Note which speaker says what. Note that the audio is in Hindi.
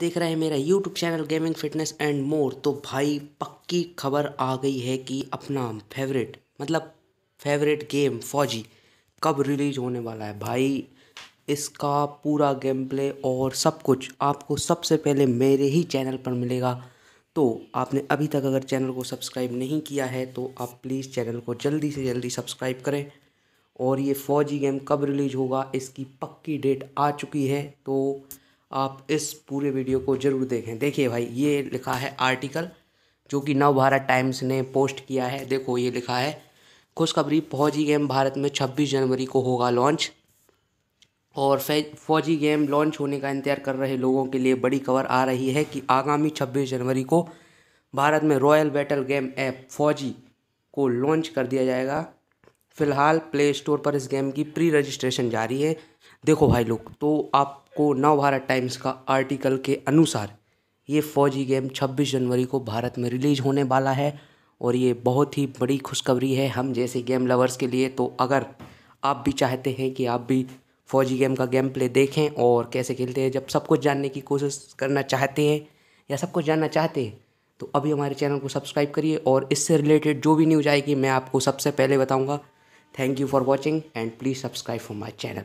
Speaker 1: देख रहे हैं मेरा YouTube channel gaming fitness and more तो भाई पक्की खबर आ गई है कि अपना फेवरेट मतलब फेवरेट गेम फौजी कब रिलीज होने वाला है भाई इसका पूरा गेम प्ले और सब कुछ आपको सबसे पहले मेरे ही चैनल पर मिलेगा तो आपने अभी तक अगर चैनल को सब्सक्राइब नहीं किया है तो आप प्लीज़ चैनल को जल्दी से जल्दी सब्सक्राइब करें और ये फौजी गेम कब रिलीज होगा इसकी पक्की डेट आ चुकी है तो आप इस पूरे वीडियो को ज़रूर देखें देखिए भाई ये लिखा है आर्टिकल जो कि नव भारत टाइम्स ने पोस्ट किया है देखो ये लिखा है खुशखबरी फौजी गेम भारत में 26 जनवरी को होगा लॉन्च और फौजी गेम लॉन्च होने का इंतजार कर रहे लोगों के लिए बड़ी खबर आ रही है कि आगामी 26 जनवरी को भारत में रॉयल बैटल गेम ऐप फौजी को लॉन्च कर दिया जाएगा फ़िलहाल प्ले स्टोर पर इस गेम की प्री रजिस्ट्रेशन जारी है देखो भाई लोग तो आपको नव भारत टाइम्स का आर्टिकल के अनुसार ये फौजी गेम 26 जनवरी को भारत में रिलीज होने वाला है और ये बहुत ही बड़ी खुशखबरी है हम जैसे गेम लवर्स के लिए तो अगर आप भी चाहते हैं कि आप भी फौजी गेम का गेम प्ले देखें और कैसे खेलते हैं जब सब कुछ जानने की कोशिश करना चाहते हैं या सब कुछ जानना चाहते हैं तो अभी हमारे चैनल को सब्सक्राइब करिए और इससे रिलेटेड जो भी न्यूज आएगी मैं आपको सबसे पहले बताऊँगा Thank you for watching and please subscribe for my channel.